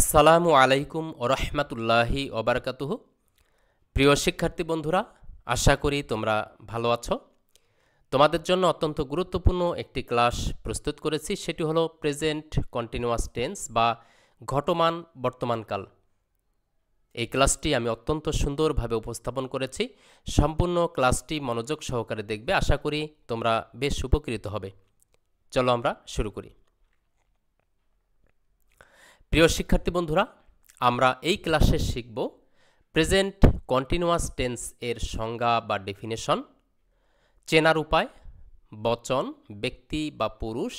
আসসালামু আলাইকুম ওরহমাতুল্লাহি ওবরকাতুহ প্রিয় শিক্ষার্থী বন্ধুরা আশা করি তোমরা ভালো আছো তোমাদের জন্য অত্যন্ত গুরুত্বপূর্ণ একটি ক্লাস প্রস্তুত করেছি সেটি হলো প্রেজেন্ট কন্টিনিউয়াস টেন্স বা ঘটমান বর্তমানকাল এই ক্লাসটি আমি অত্যন্ত সুন্দরভাবে উপস্থাপন করেছি সম্পূর্ণ ক্লাসটি মনোযোগ সহকারে দেখবে আশা করি তোমরা বেশ উপকৃত হবে চলো আমরা শুরু করি প্রিয় শিক্ষার্থী বন্ধুরা আমরা এই ক্লাসে শিখব প্রেজেন্ট কন্টিনিউয়াস টেন্স এর সংজ্ঞা বা ডেফিনেশন চেনার উপায় বচন ব্যক্তি বা পুরুষ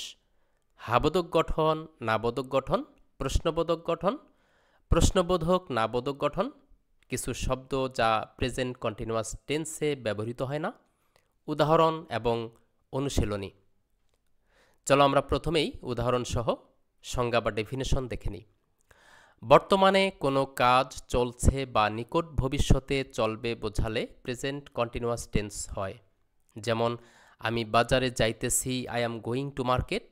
হাবদক গঠন নাবোধক গঠন প্রশ্নবোধক গঠন প্রশ্নবোধক নাবোধক গঠন কিছু শব্দ যা প্রেজেন্ট কন্টিনিউয়াস টেন্সে ব্যবহৃত হয় না উদাহরণ এবং অনুশীলনী চলো আমরা প্রথমেই উদাহরণসহ সংজ্ঞা বা ডেফিনেশন দেখে নিই বর্তমানে কোনো কাজ চলছে বা নিকট ভবিষ্যতে চলবে বোঝালে প্রেজেন্ট কন্টিনিউয়াস টেন্স হয় যেমন আমি বাজারে যাইতেছি I am going to market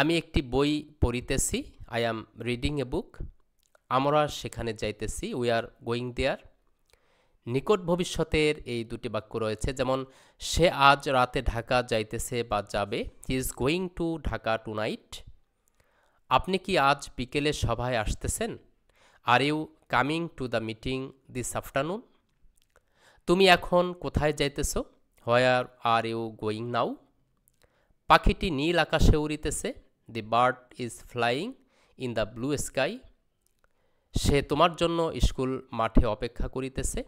আমি একটি বই পড়িতেছি I am reading a book আমরা সেখানে যাইতেছি উই আর গোয়িং দেয়ার নিকট ভবিষ্যতের এই দুটি বাক্য রয়েছে যেমন সে আজ রাতে ঢাকা যাইতেছে বা যাবে he is going to Dhaka tonight আপনি কি আজ বিকেলে সভায় আসতেছেন are you coming to the meeting this afternoon তুমি এখন কোথায় যাইতেছ হোয়ার আর ইউ গোয়িং নাও পাখিটি নীল আকাশে উড়িতেছে the bird is flying in the blue sky সে তোমার জন্য স্কুল মাঠে অপেক্ষা করিতেছে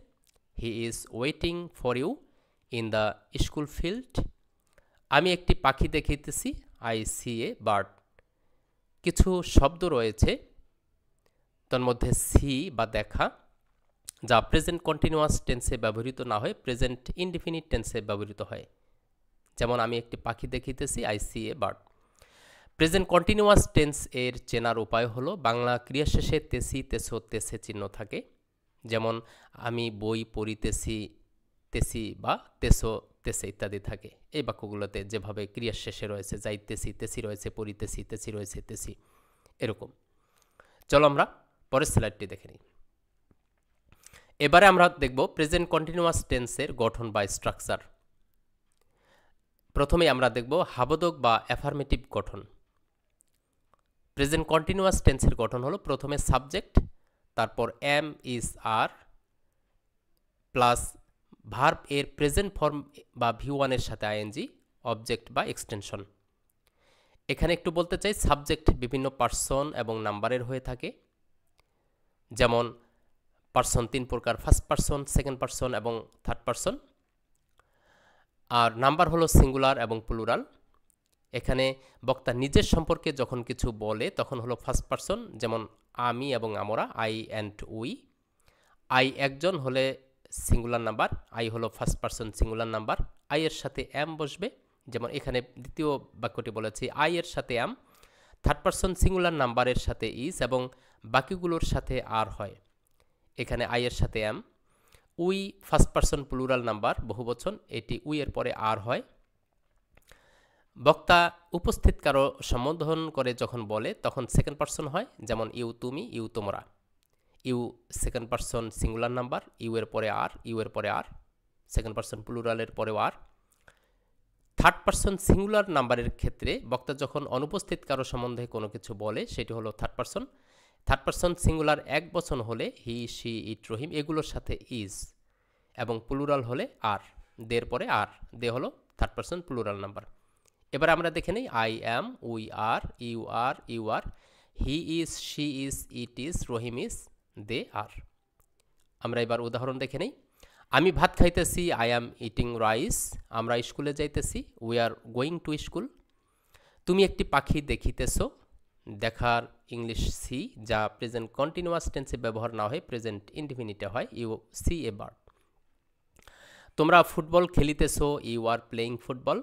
he is waiting for you in the school field আমি একটি পাখি দেখিতেছি আই সি এ বার্ড কিছু শব্দ রয়েছে তন্মধ্যে সি বা দেখা যা প্রেজেন্ট কন্টিনিউয়াস টেন্সে ব্যবহৃত না হয় প্রেজেন্ট ইনডিফিনিট টেন্সে ব্যবহৃত হয় যেমন আমি একটি পাখি দেখিতেছি I see a bird present continuous tense এর চেনার উপায় হলো বাংলা ক্রিয়া শেষে তেসি তেসো তেসে চিহ্ন থাকে যেমন আমি বই পড়িতেছি তেসি বা তেসো তেসে ইত্যাদি থাকে এই বাক্যগুলোতে যেভাবে ক্রিয়ার শেষে রয়েছে যাইতেছি তেসি রয়েছে পরিতেছি তেসি রয়েছে তেসি এরকম চলো আমরা পরের স্লাইডটি দেখে নিই এবারে আমরা দেখব প্রেজেন্ট কন্টিনিউয়াস টেন্সের গঠন বা স্ট্রাকচার প্রথমে আমরা দেখব হাবদক বা অ্যাফার্মেটিভ গঠন প্রেজেন্ট কন্টিনিউয়াস টেন্সের গঠন হলো প্রথমে সাবজেক্ট তারপর am is are plus verb এর প্রেজেন্ট ফর্ম বা ভি ওয়ানের সাথে আইএনজি অবজেক্ট বা এক্সটেনশন এখানে একটু বলতে চাই সাবজেক্ট বিভিন্ন পার্সন এবং নাম্বারের হয়ে থাকে যেমন পার্সন তিন প্রকার ফার্স্ট পার্সন সেকেন্ড পার্সন এবং থার্ড পার্সন আর নাম্বার হলো সিঙ্গুলার এবং প্লুরাল এখানে বক্তা নিজের সম্পর্কে যখন কিছু বলে তখন হলো ফার্স্ট পার্সন যেমন আমি এবং আমরা আই অ্যান্ড উই আই একজন হলে সিঙ্গুলার নাম্বার আই হলো first person singular number I এর সাথে এম বসবে যেমন এখানে দ্বিতীয় বাক্যটি বলেছি আই এর সাথে এম থার্ড পার্সন সিঙ্গুলার নাম্বারের সাথে ইজ এবং বাকিগুলোর সাথে আর হয় এখানে আই এর সাথে am we first person plural number বহু বচন এটি উই এর পরে আর হয় বক্তা উপস্থিত কারো সম্বোধন করে যখন বলে তখন সেকেন্ড পার্সন হয় যেমন ইউ তুমি ইউ তোমরা you second person singular number you এর পরে আর ইউ এর পরে আর সেকেন্ড পার্সন প্লুরালের পরেও আর থার্ড পার্সন সিঙ্গুলার নাম্বারের ক্ষেত্রে বক্তা যখন অনুপস্থিত কারো সম্বন্ধে কোনো কিছু বলে সেটি হলো third person third person singular এক বচন হলে হি শি ইট রহিম এগুলোর সাথে ইজ এবং প্লুরাল হলে আর দের পরে আর দে হলো থার্ড পার্সন প্লুরাল নাম্বার এবার আমরা দেখে নিই I am we are you are you are he is she is it is Rahim is they are আমরা এবার উদাহরণ দেখে নেই আমি ভাত খাইতেছি আই অ্যাম ইটিং রাইস আমরা স্কুলে যাইতেছি we are going to school তুমি একটি পাখি দেখিতেছ দেখার ইংলিশ সি যা প্রেজেন্ট কন্টিনিউয়াস টেন্সে ব্যবহার না হয় প্রেজেন্ট ইনডিফিনিটে হয় ইউ সি এ বার্ড তোমরা ফুটবল খেলিতেছ ইউ আর প্লেয়িং ফুটবল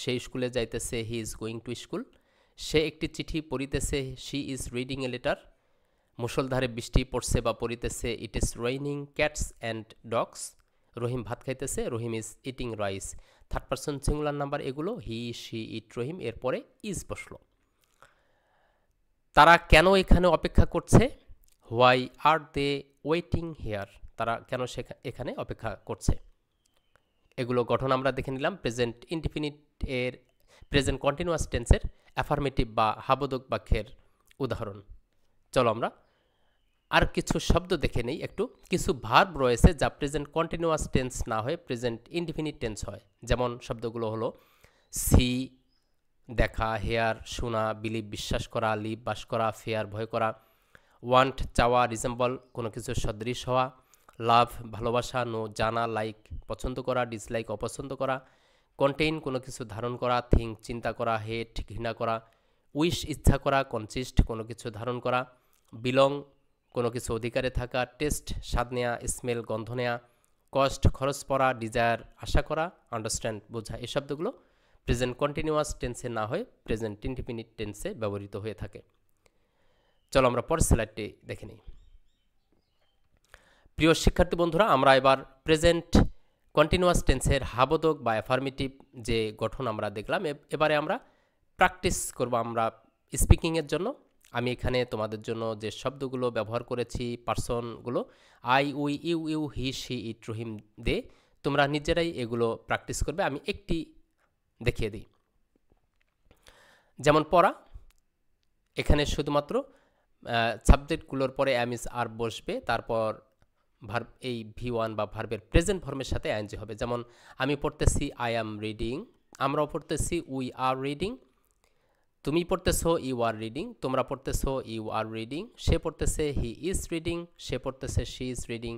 সে স্কুলে যাইতেছে he is going to school সে একটি চিঠি পড়িতেছে she is reading a letter মুসলধারে বৃষ্টি পড়ছে বা পড়িতেছে it is raining cats and dogs Rahim ভাত খাইতেছে Rahim is eating rice third person singular number এগুলো হি শি ইট রহিম এরপরে ইজ বসলো তারা কেন এখানে অপেক্ষা করছে why are they waiting here তারা কেন এখানে অপেক্ষা করছে এগুলো গঠন আমরা দেখে নিলাম প্রেজেন্ট ইনডিফিনিট এর প্রেজেন্ট কন্টিনিউয়াস টেন্সের অ্যাফার্মেটিভ বা হাবদক বাক্যের উদাহরণ চলো আমরা আর কিছু শব্দ দেখে নেই একটু কিছু ভার্ব রয়েছে যা প্রেজেন্ট কন্টিনিউয়াস টেন্স না হয়ে প্রেজেন্ট ইনডিফিনিট টেন্স হয় যেমন শব্দগুলো হলো সি দেখা হেয়ার শোনা বিলিভ বিশ্বাস করা লিভ বাস করা ফেয়ার ভয় করা ওয়ান্ট চাওয়া রিজেম্বল কোনো কিছু সদৃশ হওয়া লাভ ভালোবাসা নো জানা লাইক পছন্দ করা ডিসলাইক অপছন্দ করা কন্টেইন কোনো কিছু ধারণ করা থিঙ্ক চিন্তা করা হেট ঘৃণা করা উইশ ইচ্ছা করা কনসিস্ট কোনো কিছু ধারণ করা বিলং কোনো কিছু অধিকারে থাকা টেস্ট স্বাদ নেয়া স্মেল গন্ধ নেয়া কস্ট খরচ পড়া ডিজায়ার আশা করা আন্ডারস্ট্যান্ড বোঝা এই শব্দগুলো প্রেজেন্ট কন্টিনিউয়াস টেন্সে না হয়ে প্রেজেন্ট মিনিট টেন্সে ব্যবহৃত হয়ে থাকে চলো আমরা পরের স্লাইডটি দেখে নিই প্রিয় শিক্ষার্থী বন্ধুরা আমরা এবার প্রেজেন্ট কন্টিনিউয়াস টেন্সের হাবোদক বা অ্যাফার্মেটিভ যে গঠন আমরা দেখলাম এবারে আমরা প্র্যাকটিস করব আমরা স্পিকিংয়ের জন্য আমি এখানে তোমাদের জন্য যে শব্দগুলো ব্যবহার করেছি পার্সনগুলো I we you you he she it Rahim they তোমরা নিজেরাই এগুলো প্র্যাকটিস করবে আমি একটি দেখিয়ে দিই যেমন পড়া এখানে শুধুমাত্র সাবজেক্টগুলোর পরে অ্যামিস আর বসবে তারপর ভার্ব এই ভি ওয়ান বা ভার্বের প্রেজেন্ট ফর্মের সাথে অ্যাঞ্জি হবে যেমন আমি পড়তেছি আই অ্যাম রিডিং আমরাও পড়তেছি উই আর রিডিং তুমি পড়তেছো ইউ আর রিডিং তোমরা পড়তেছো ইউ আর রিডিং সে পড়তেছে হি ইজ রিডিং সে পড়তেছে শি ইজ রিডিং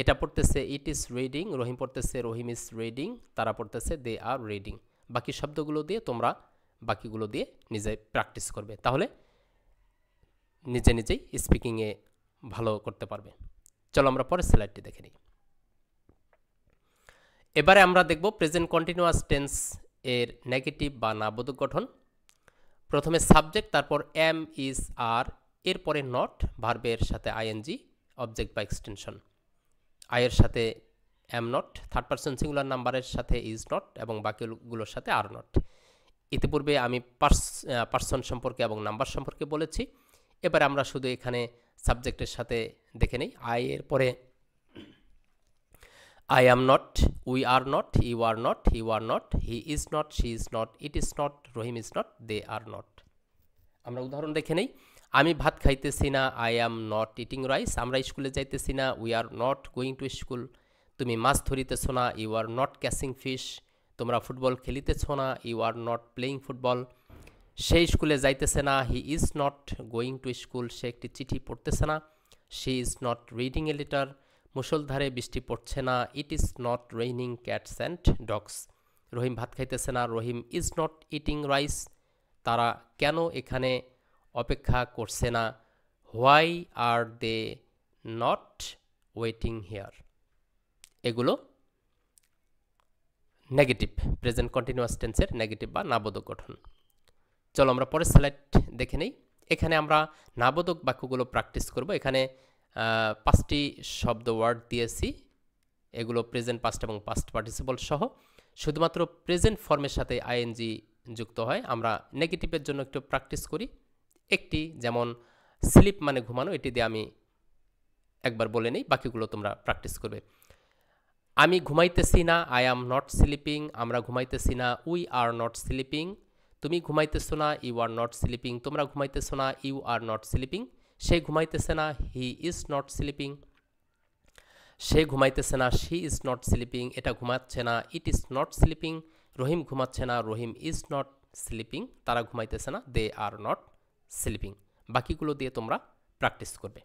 এটা পড়তেছে ইট ইজ রিডিং রহিম পড়তেছে রহিম ইজ রিডিং তারা পড়তেছে দে আর রিডিং বাকি শব্দগুলো দিয়ে তোমরা বাকিগুলো দিয়ে নিজে প্র্যাকটিস করবে তাহলে নিজে নিজেই স্পিকিংয়ে ভালো করতে পারবে চলো আমরা পরের স্লাইডটি দেখে নিই এবারে আমরা দেখব প্রেজেন্ট কন্টিনিউয়াস টেন্স এর নেগেটিভ বা নাবোধক গঠন প্রথমে সাবজেক্ট তারপর এম ইজ আর এরপরে নট ভার্বের সাথে আইএনজি অবজেক্ট বা এক্সটেনশন আয়ের সাথে am not third person singular নাম্বারের সাথে ইজ নট এবং বাকিগুলোর সাথে আর নট ইতিপূর্বে আমি পার্স পার্সন সম্পর্কে এবং নাম্বার সম্পর্কে বলেছি এবার আমরা শুধু এখানে সাবজেক্টের সাথে দেখে নিই আয়ের পরে I am not, we are not, you are not, you are not, he is not, she is not, it is not, Rahim is not, they are not. আমরা উদাহরণ দেখে নেই আমি ভাত খাইতেছি না I am not eating rice আমরা স্কুলে যাইতেছি না we are not going to school তুমি মাছ ধরিতেছো না you are not catching fish তোমরা ফুটবল খেলিতেছ না you are not playing football সে স্কুলে যাইতেছে না he is not going to school সে একটি চিঠি পড়তেছে না she is not reading a letter মুসলধারে বৃষ্টি পড়ছে না it is not raining cats and dogs Rahim ভাত খাইতেছে না Rahim is not eating rice তারা কেন এখানে অপেক্ষা করছে না why are they not waiting here এগুলো নেগেটিভ প্রেজেন্ট কন্টিনিউয়াস টেন্সের নেগেটিভ বা নাবোধক গঠন চলো আমরা পরের স্লাইড দেখে নেই এখানে আমরা নাবোধক বাক্যগুলো প্র্যাকটিস করব এখানে পাঁচটি শব্দ ওয়ার্ড দিয়েছি এগুলো প্রেজেন্ট পাস্ট এবং পাস্ট পার্টিসিপল সহ শুধুমাত্র প্রেজেন্ট ফর্মের সাথে আইএনজি যুক্ত হয় আমরা নেগেটিভের জন্য একটু প্র্যাকটিস করি একটি যেমন স্লিপ মানে ঘুমানো এটি দিয়ে আমি একবার বলে নিই বাকিগুলো তোমরা প্র্যাকটিস করবে আমি ঘুমাইতেছি না আই এম নট স্লিপিং আমরা ঘুমাইতেছি না উই আর নট স্লিপিং তুমি ঘুমাইতেছো না ইউ আর নট স্লিপিং তোমরা ঘুমাইতেছো না ইউ আর নট স্লিপিং সে ঘুমাইতেছে না হি ইজ নট স্লিপিং সে ঘুমাইতেছে না শি ইজ নট স্লিপিং এটা ঘুমাচ্ছে না it is not sleeping Rahim ঘুমাচ্ছে না রহিম ইজ নট স্লিপিং তারা ঘুমাইতেছে না দে আর নট স্লিপিং বাকিগুলো দিয়ে তোমরা প্র্যাকটিস করবে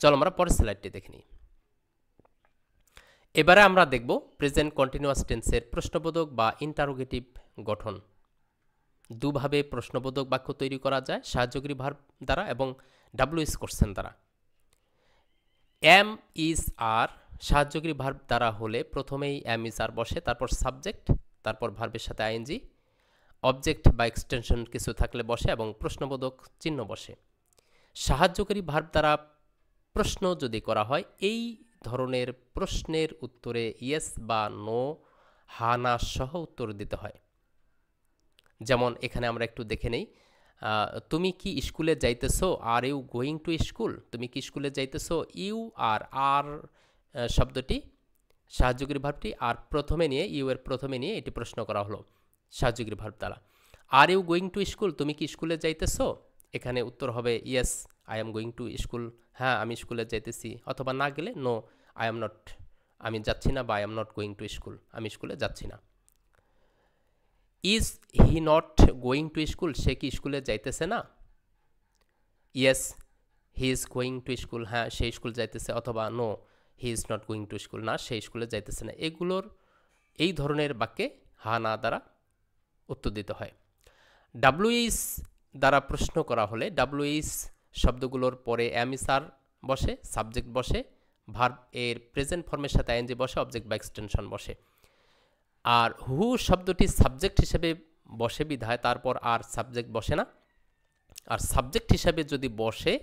চলো আমরা পরের স্লাইডটি দেখে নিই এবারে আমরা দেখব প্রেজেন্ট কন্টিনিউয়াস টেন্সের প্রশ্নবোধক বা ইন্টারোগেটিভ গঠন দুভাবে প্রশ্নবোধক বাক্য তৈরি করা যায় সাহায্যকারী ভার দ্বারা এবং ডাব্লুএস করছেন তারা এম ইজ আর সাহায্যকারী ভার্ব দ্বারা হলে প্রথমেই এম ইজ আর বসে তারপর সাবজেক্ট তারপর ভার্বের সাথে আইএনজি অবজেক্ট বা এক্সটেনশন কিছু থাকলে বসে এবং প্রশ্নবোধক চিহ্ন বসে সাহায্যকারী ভার্ব দ্বারা প্রশ্ন যদি করা হয় এই ধরনের প্রশ্নের উত্তরে ইয়েস বা নো হানা সহ উত্তর দিতে হয় যেমন এখানে আমরা একটু দেখে নেই তুমি কি স্কুলে যাইতেছো are you going to school তুমি কি স্কুলে যাইতেছো ইউ আর আর শব্দটি সাহায্যগীর ভাবটি আর প্রথমে নিয়ে ইউ এর প্রথমে নিয়ে এটি প্রশ্ন করা হলো সাহায্যগীর ভাব দ্বারা are you going to school তুমি কি স্কুলে যাইতেছো এখানে উত্তর হবে yes I am going to school হ্যাঁ আমি স্কুলে যাইতেছি অথবা না গেলে নো আই এম নট আমি যাচ্ছি না বা I am not going to school আমি স্কুলে যাচ্ছি না is he not going to school সে কি স্কুলে যাইতেছে না yes he is going to school হ্যাঁ সে স্কুল যাইতেছে অথবা no he is not going to school না সে স্কুলে যাইতেছে না এগুলোর এই ধরনের বাক্যে হা না দ্বারা উত্তর দিতে হয় ডাব্লুইস দ্বারা প্রশ্ন করা হলে ডাব্লুইস শব্দগুলোর পরে অ্যামিসার বসে সাবজেক্ট বসে ভার্ব এর প্রেজেন্ট ফর্মের সাথে আইএনজি বসে অবজেক্ট বা এক্সটেনশন বসে আর হু শব্দটি সাবজেক্ট হিসেবে বসে বিধায় তারপর আর সাবজেক্ট বসে না আর সাবজেক্ট হিসাবে যদি বসে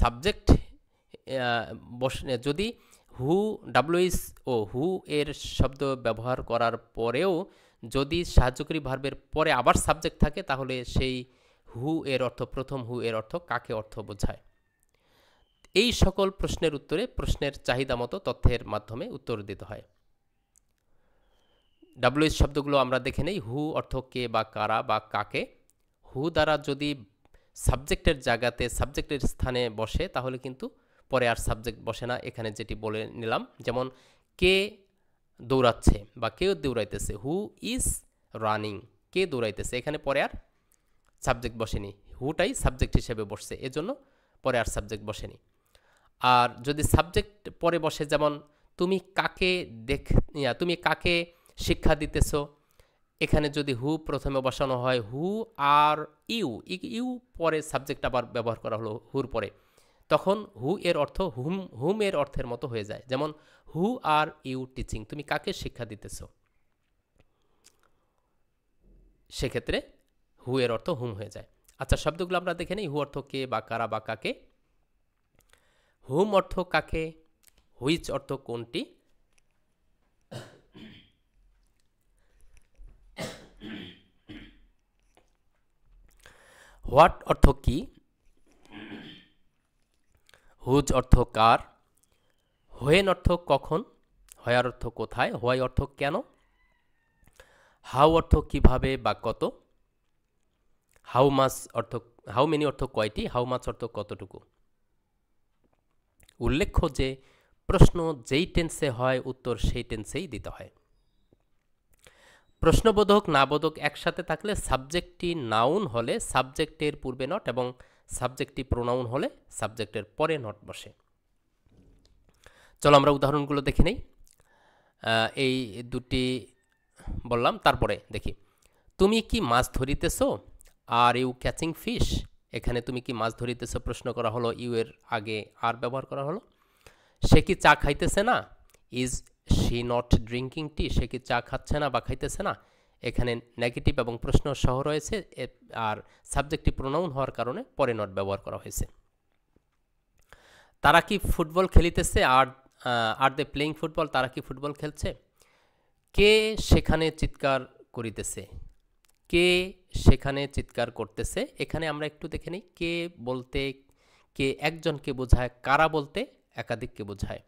সাবজেক্ট বসে যদি হু ডাব্লুইস ও হু এর শব্দ ব্যবহার করার পরেও যদি সাহায্যকারী ভার্বের পরে আবার সাবজেক্ট থাকে তাহলে সেই হু এর অর্থ প্রথম হু এর অর্থ কাকে অর্থ বোঝায় এই সকল প্রশ্নের উত্তরে প্রশ্নের চাহিদা মতো তথ্যের মাধ্যমে উত্তর দিতে হয় ডাব্লুএস শব্দগুলো আমরা দেখে নেই হু অর্থ কে বা কারা বা কাকে হু দ্বারা যদি সাবজেক্টের জায়গাতে সাবজেক্টের স্থানে বসে তাহলে কিন্তু পরে আর সাবজেক্ট বসে না এখানে যেটি বলে নিলাম যেমন কে দৌড়াচ্ছে বা কেউ দৌড়াইতেছে হু ইজ রানিং কে দৌড়াইতেছে এখানে পরে আর সাবজেক্ট বসেনি হুটাই সাবজেক্ট হিসেবে বসছে এজন্য পরে আর সাবজেক্ট বসেনি আর যদি সাবজেক্ট পরে বসে যেমন তুমি কাকে দেখ তুমি কাকে শিক্ষা দিতেছ এখানে যদি হু প্রথমে বসানো হয় হু আর ইউ ইউ পরে সাবজেক্ট আবার ব্যবহার করা হলো হুর পরে তখন হু এর অর্থ হুম হুম এর অর্থের মতো হয়ে যায় যেমন হু আর ইউ টিচিং তুমি কাকে শিক্ষা দিতেছ সেক্ষেত্রে হু এর অর্থ হুম হয়ে যায় আচ্ছা শব্দগুলো আমরা দেখে নিই হু অর্থ কে বা কারা বা কাকে হুম অর্থ কাকে হুইচ অর্থ কোনটি হোয়াট অর্থ কি হুজ অর্থ কার হোয়েন অর্থ কখন হয়ার অর্থ কোথায় হোয়াই অর্থ কেন হাউ অর্থ কিভাবে বা কত হাউ মাস অর্থ হাউ মেনি অর্থ কয়টি হাউ মাছ অর্থ কতটুকু উল্লেখ্য যে প্রশ্ন যেই টেন্সে হয় উত্তর সেই টেন্সেই দিতে হয় প্রশ্নবোধক নাবোধক একসাথে থাকলে সাবজেক্টটি নাউন হলে সাবজেক্টের পূর্বে নট এবং সাবজেক্টটি প্রোনাউন হলে সাবজেক্টের পরে নট বসে চলো আমরা উদাহরণগুলো দেখে নেই এই দুটি বললাম তারপরে দেখি তুমি কি মাছ ধরিতেছো আর ইউ ক্যাচিং ফিশ এখানে তুমি কি মাছ ধরিতেছো প্রশ্ন করা হলো ইউ এর আগে আর ব্যবহার করা হলো সে কি চা খাইতেছে না is she not drinking tea সে কি চা খাচ্ছে না বা খাইতেছে না এখানে নেগেটিভ এবং প্রশ্ন সহ রয়েছে আর সাবজেক্টটি প্রোনাউন হওয়ার কারণে পরে নট ব্যবহার করা হয়েছে তারা কি ফুটবল খেলিতেছে are are they playing football তারা কি ফুটবল খেলছে কে সেখানে চিৎকার করিতেছে কে সেখানে চিৎকার করতেছে এখানে আমরা একটু দেখে নিই কে বলতে কে একজনকে বোঝায় কারা বলতে একাধিককে বোঝায়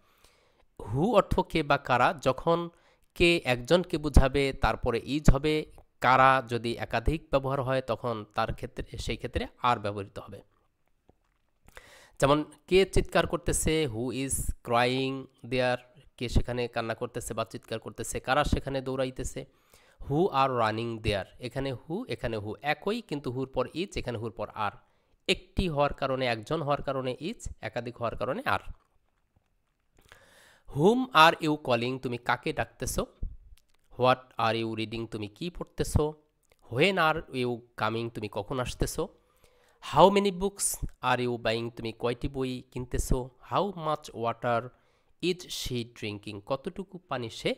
হু অর্থ কে বা কারা যখন কে একজনকে বুঝাবে তারপরে ইজ হবে কারা যদি একাধিক ব্যবহার হয় তখন তার ক্ষেত্রে সেই ক্ষেত্রে আর ব্যবহৃত হবে যেমন কে চিৎকার করতেছে হু ইজ ক্রাইং দেয়ার কে সেখানে কান্না করতেছে বা চিৎকার করতেছে কারা সেখানে দৌড়াইতেছে হু আর রানিং দেয়ার এখানে হু এখানে হু একই কিন্তু হুর পর ইজ এখানে হুর পর আর একটি হওয়ার কারণে একজন হওয়ার কারণে ইজ একাধিক হওয়ার কারণে আর হুম আর ইউ কলিং তুমি কাকে ডাকতেছ হোয়াট আর ইউ রিডিং তুমি কি পড়তেছো হোয়েন আর ইউ কামিং তুমি কখন আসতেছো how many books are you buying তুমি কয়টি বই কিনতেছো how much water is she drinking কতটুকু পানি সে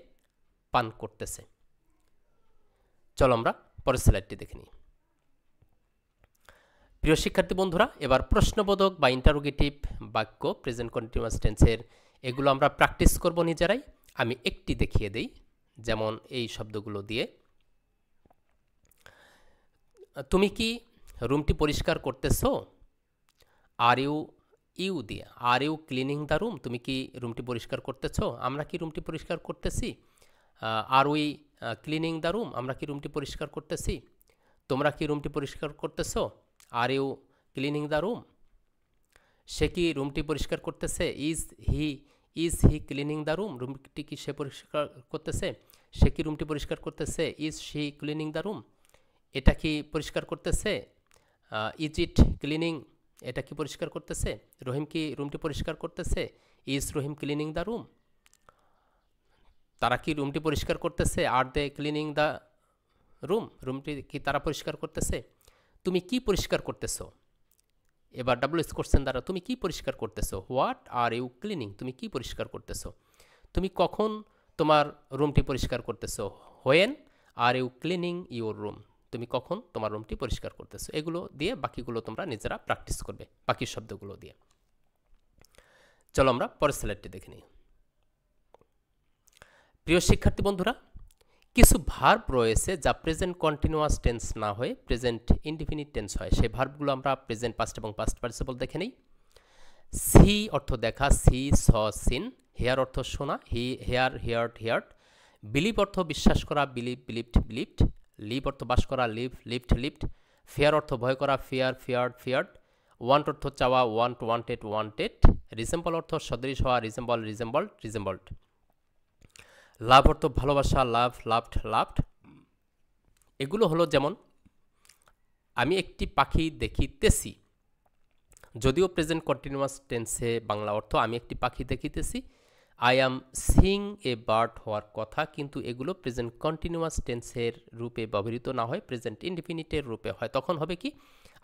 পান করতেছে চলো আমরা পরের স্লাইডটি দেখে নিই প্রিয় শিক্ষার্থী বন্ধুরা এবার প্রশ্নবোধক বা ইন্টারোগেটিভ বাক্য প্রেজেন্ট কন্টিনিউয়াস টেন্সের এগুলো আমরা প্র্যাকটিস করব নিজেরাই আমি একটি দেখিয়ে দেই যেমন এই শব্দগুলো দিয়ে তুমি কি রুমটি পরিষ্কার করতেছো আর ইউ ইউ দিয়ে are you cleaning the room তুমি কি রুমটি পরিষ্কার করতেছ আমরা কি রুমটি পরিষ্কার করতেছি are we cleaning the room আমরা কি রুমটি পরিষ্কার করতেছি তোমরা কি রুমটি পরিষ্কার করতেছ are you cleaning the room সে কি রুমটি পরিষ্কার করতেছে is he is he cleaning the room রুমটি কি সে পরিষ্কার করতেছে সে কি রুমটি পরিষ্কার করতেছে is he cleaning the room এটা কি পরিষ্কার করতেছে ইজ ইট ক্লিনিং এটা কি পরিষ্কার করতেছে রহিম কি রুমটি পরিষ্কার করতেছে is Rahim cleaning the room তারা কি রুমটি পরিষ্কার করতেছে are they cleaning the room রুমটি কি তারা পরিষ্কার করতেছে তুমি কি পরিষ্কার করতেছো এবার এস কোশ্চেন দ্বারা তুমি কি পরিষ্কার করতেছো হোয়াট আর ইউ ক্লিনিং তুমি কি পরিষ্কার করতেছো তুমি কখন তোমার রুমটি পরিষ্কার করতেছো when are you cleaning your room তুমি কখন তোমার রুমটি পরিষ্কার করতেছো এগুলো দিয়ে বাকিগুলো তোমরা নিজেরা প্র্যাকটিস করবে বাকি শব্দগুলো দিয়ে চলো আমরা পরের স্লাইডটি দেখে নিই প্রিয় শিক্ষার্থী বন্ধুরা কিছু ভার্ব রয়েছে যা প্রেজেন্ট কন্টিনিউয়াস টেন্স না হয়ে প্রেজেন্ট ইনডিফিনিট টেন্স হয় সেই ভার্বগুলো আমরা প্রেজেন্ট পাস্ট এবং পাস্ট পার্টিসিপল দেখে নিই সি অর্থ দেখা সি স সিন হেয়ার অর্থ শোনা he hear heard heard believe অর্থ বিশ্বাস করা বিলিভ বিলিভড বিলিভড লিভ অর্থ বাস করা লিভ লিভড লিভড ফেয়ার অর্থ ভয় করা ফেয়ার ফেয়ার্ড ফেয়ার্ড ওয়ান্ট অর্থ চাওয়া ওয়ান্ট ওয়ান্টেড ওয়ান্টেড রিজেম্বল অর্থ সদৃশ হওয়া রিজেম্বল রিজেম্বল রিজেম্বল্ড লাভ অর্থ ভালোবাসা লাভ লাভড লাভড এগুলো হলো যেমন আমি একটি পাখি দেখিতেছি যদিও প্রেজেন্ট কন্টিনিউয়াস টেন্সে বাংলা অর্থ আমি একটি পাখি দেখিতেছি I am seeing a bird হওয়ার কথা কিন্তু এগুলো প্রেজেন্ট কন্টিনিউয়াস টেন্সের রূপে ব্যবহৃত না হয় প্রেজেন্ট ইনডিফিনিটের রূপে হয় তখন হবে কি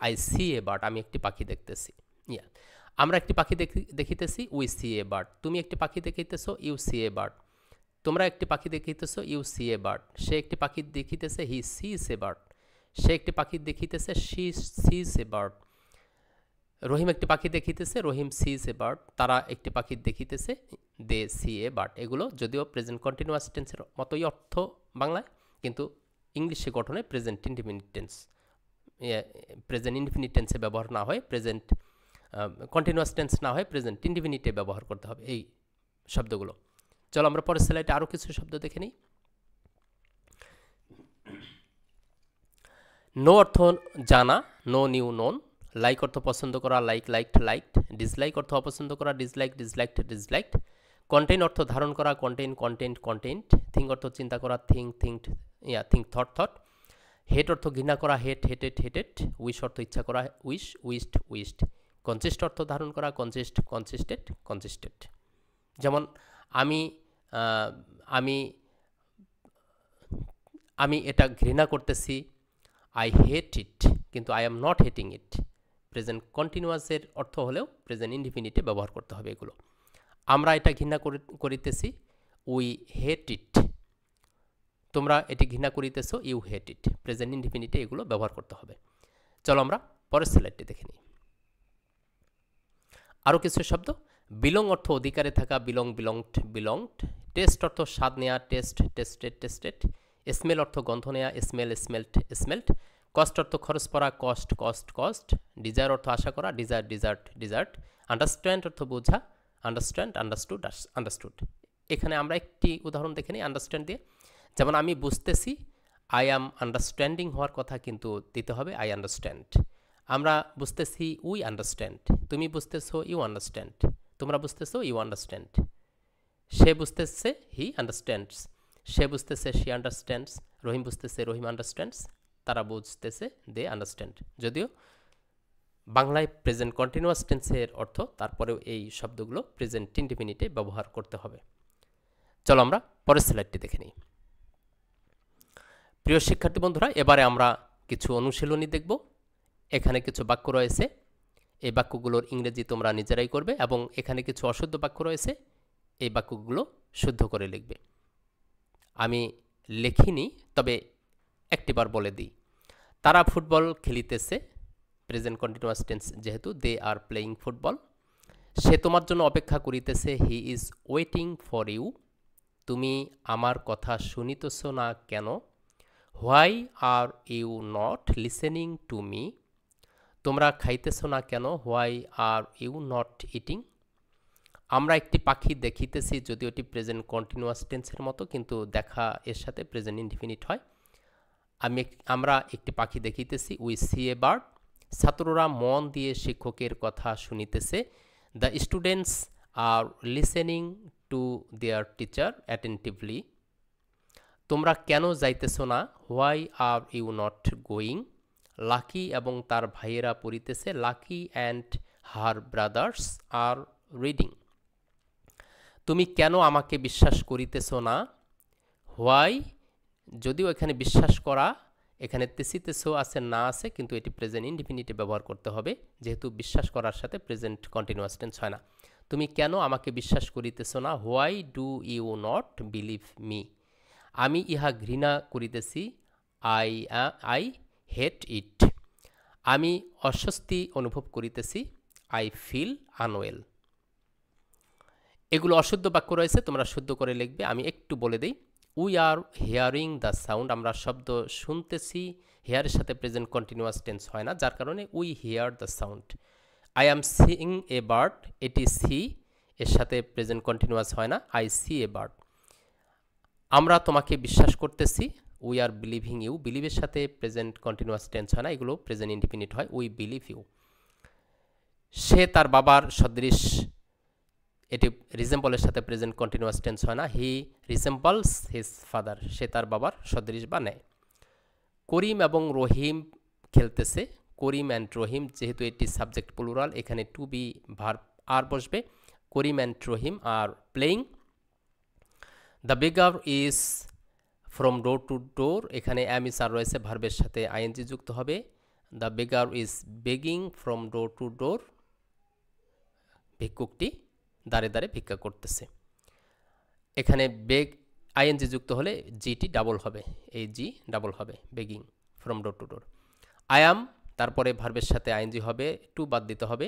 আই সি এ বার্ড আমি একটি পাখি দেখতেছি ইয়া আমরা একটি পাখি দেখিতেছি উই সি এ বার্ড তুমি একটি পাখি দেখিতেছো ইউ সি এ বার্ড তোমরা একটি পাখি দেখিতেছ ইউ সি এ বার্ড সে একটি পাখি দেখিতেছে হি সি সে বার্ড সে একটি পাখি দেখিতেছে সি সি সে বার্ড রহিম একটি পাখি দেখিতেছে রহিম সি সে বার্ড তারা একটি পাখি দেখিতেছে দে সি এ বার্ড এগুলো যদিও প্রেজেন্ট কন্টিনিউয়াস টেন্সের মতোই অর্থ বাংলায় কিন্তু ইংলিশে গঠনে present indefinite tense present indefinite টেন্সে ব্যবহার না হয় প্রেজেন্ট কন্টিনিউয়াস টেন্স না হয় প্রেজেন্ট ইন্ডিফিনিটে ব্যবহার করতে হবে এই শব্দগুলো চলো আমরা পরের স্লাইডে আরও কিছু শব্দ দেখে নিই নো অর্থ জানা নো নিউ নোন লাইক অর্থ পছন্দ করা লাইক লাইকড লাইকড ডিসলাইক অর্থ অপছন্দ করা ডিসলাইক ডিসলাইকড ডিসলাইকড কন্টেন্ট অর্থ ধারণ করা কন্টেন্ট কন্টেন্ট কন্টেন্ট থিঙ্ক অর্থ চিন্তা করা think think yeah think thought thought hate অর্থ ঘৃণা করা হেট হেটেড হেটেড উইশ অর্থ ইচ্ছা করা উইশ উইস্ট উইস্ট কনসিস্ট অর্থ ধারণ করা কনসিস্ট কনসিস্টেড কনসিস্টেড যেমন আমি আমি আমি এটা ঘৃণা করতেছি আই হেট ইট কিন্তু I am not hating it present কন্টিনিউয়াসের অর্থ হলেও প্রেজেন্ট ইনডিফিনিটে ব্যবহার করতে হবে এগুলো আমরা এটা ঘৃণা করিতেছি উই হেট ইট তোমরা এটি ঘৃণা করিতেছ ইউ হেট ইট প্রেজেন্ট ইনডিফিনিটে এগুলো ব্যবহার করতে হবে চলো আমরা পরের সেলাইটটি দেখে নিই আরও কিছু শব্দ বিলং অর্থ অধিকারে থাকা বিলং বিলংড বিলংড টেস্ট অর্থ স্বাদ নেয়া টেস্ট টেস্টেড টেস্টেড স্মেল অর্থ গন্ধ নেয়া স্মেল স্মেল্ট স্মেল্ট কস্ট অর্থ খরচ করা কস্ট কস্ট কস্ট ডিজায়ার অর্থ আশা করা ডিজার্ট ডিজার্ট ডিজার্ট আন্ডারস্ট্যান্ড অর্থ বোঝা আন্ডারস্ট্যান্ড আন্ডারস্টুড আন্ডারস্টুড এখানে আমরা একটি উদাহরণ দেখে নিই আন্ডারস্ট্যান্ড দিয়ে যেমন আমি বুঝতেছি আই অ্যাম আন্ডারস্ট্যান্ডিং হওয়ার কথা কিন্তু দিতে হবে আই আন্ডারস্ট্যান্ড আমরা বুঝতেছি উই আন্ডারস্ট্যান্ড তুমি বুঝতেছো ইউ আন্ডারস্ট্যান্ড তোমরা বুঝতেছো ইউ আন্ডারস্ট্যান্ড সে বুঝতেছে হি আন্ডারস্ট্যান্ডস সে বুঝতেছে সি আন্ডারস্ট্যান্ডস রহিম বুঝতেছে রহিম আন্ডারস্ট্যান্ডস তারা বুঝতেছে দে আন্ডারস্ট্যান্ড যদিও বাংলায় প্রেজেন্ট কন্টিনিউয়াস টেন্সের অর্থ তারপরেও এই শব্দগুলো প্রেজেন্ট তিনটি মিনিটে ব্যবহার করতে হবে চলো আমরা পরের স্লাইডটি দেখে নিই প্রিয় শিক্ষার্থী বন্ধুরা এবারে আমরা কিছু অনুশীলনী দেখব এখানে কিছু বাক্য রয়েছে এই বাক্যগুলোর ইংরেজি তোমরা নিজেরাই করবে এবং এখানে কিছু অশুদ্ধ বাক্য রয়েছে এই বাক্যগুলো শুদ্ধ করে লিখবে আমি লেখিনি তবে একটিবার বলে দিই তারা ফুটবল খেলিতেছে প্রেজেন্ট কন্টিনিউয়াস টেন্স যেহেতু দে আর প্লেয়িং ফুটবল সে তোমার জন্য অপেক্ষা করিতেছে he is waiting for you তুমি আমার কথা শুনিতেছ না কেন why are you not listening to me তোমরা খাইতেছ না কেন why are you not eating আমরা একটি পাখি দেখিতেছি যদিও এটি প্রেজেন্ট কন্টিনিউয়াস টেন্সের মতো কিন্তু দেখা এর সাথে প্রেজেন্ট ইনডিফিনিট হয় আমি আমরা একটি পাখি দেখিতেছি উই সি এ বার্ড ছাত্ররা মন দিয়ে শিক্ষকের কথা শুনিতেছে the students are listening to their teacher attentively তোমরা কেন যাইতেছ না why are you not going Lucky এবং তার ভাইয়েরা পড়িতেছে Lucky and her brothers are reading তুমি কেন আমাকে বিশ্বাস করিতেছ না হোয়াই যদিও এখানে বিশ্বাস করা এখানে তেসিতে সো আছে না আছে কিন্তু এটি প্রেজেন্ট ইনডিফিনিটি ব্যবহার করতে হবে যেহেতু বিশ্বাস করার সাথে প্রেজেন্ট কন্টিনিউয়াস টেন্স হয় না তুমি কেন আমাকে বিশ্বাস করিতেছ না why do you not believe me আমি ইহা ঘৃণা করিতেছি আই আই হেট ইট আমি অস্বস্তি অনুভব করিতেছি আই ফিল আনওয়েল এগুলো অশুদ্ধ বাক্য রয়েছে তোমরা শুদ্ধ করে লিখবে আমি একটু বলে দিই we are hearing the sound আমরা শব্দ শুনতেছি হেয়ারের সাথে প্রেজেন্ট কন্টিনিউয়াস টেন্স হয় না যার কারণে we hear the sound I am seeing a bird এটি সি এর সাথে প্রেজেন্ট কন্টিনিউয়াস হয় না আই সি এ বার্ড আমরা তোমাকে বিশ্বাস করতেছি উই আর বিলিভিং ইউ বিলিভের সাথে প্রেজেন্ট কন্টিনিউয়াস টেন্স হয় না এগুলো প্রেজেন্ট ইন্ডিপেন্ডেন্ট হয় উই বিলিভ ইউ সে তার বাবার সদৃশ এটি রিজেম্পলের সাথে প্রেজেন্ট কন্টিনিউয়াস টেন্স হয় না হি রিজেম্পলস হিজ ফাদার সে তার বাবার সদৃশ বা নেয় করিম এবং রহিম খেলতেছে করিম অ্যান্ড রহিম যেহেতু এটি সাবজেক্ট প্লুরাল এখানে টু বি ভার আর বসবে Karim and Rahim are playing the beggar is from door to door এখানে অ্যাম ইস আর রয়েছে ভার্বের সাথে আইএনজি যুক্ত হবে the beggar is begging from door to door ভিক্ষুকটি দাঁড়ে দাঁড়ে ভিক্ষা করতেছে এখানে বেগ আইএনজি যুক্ত হলে জিটি ডাবল হবে এই জি ডাবল হবে begging from door to door I am তারপরে ভার্বের সাথে আইএনজি হবে টু বাদ দিতে হবে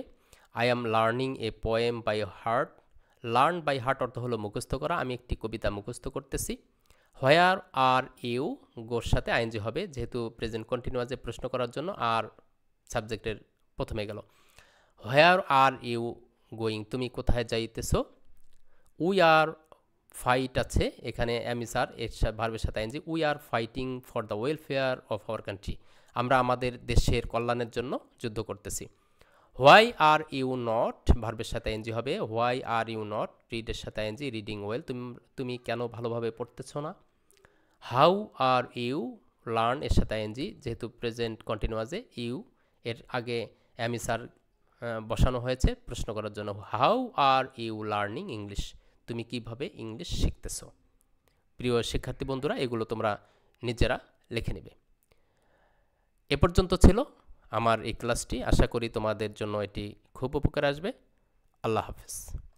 I am learning a poem by heart learn by heart অর্থ হলো মুখস্থ করা আমি একটি কবিতা মুখস্থ করতেছি হোয়ার আর ইউ গোর সাথে আইএনজি হবে যেহেতু প্রেজেন্ট কন্টিনিউয়াসে প্রশ্ন করার জন্য আর সাবজেক্টের প্রথমে গেল হোয়ার আর ইউ গোয়িং তুমি কোথায় যাইতেছ উই আর ফাইট আছে এখানে অ্যামিসার এর ভার্বের সাথে ING we are fighting for the welfare of our country আমরা আমাদের দেশের কল্যাণের জন্য যুদ্ধ করতেছি হোয়াই আর ইউ নট ভার্বের সাথে এনজি হবে হোয়াই আর ইউ নট রিডের সাথে এনজি রিডিং ওয়েল তুমি তুমি কেন ভালোভাবে পড়তেছ না হাউ আর ইউ লার্ন এর সাথে এনজি যেহেতু প্রেজেন্ট কন্টিনিউয়াসে ইউ এর আগে অ্যামিসার বসানো হয়েছে প্রশ্ন করার জন্য how are you learning English তুমি কিভাবে ইংলিশ শিখতেছ প্রিয় শিক্ষার্থী বন্ধুরা এগুলো তোমরা নিজেরা লিখে নেবে এ পর্যন্ত ছিল আমার এই ক্লাসটি আশা করি তোমাদের জন্য এটি খুব উপকার আসবে আল্লাহ হাফেজ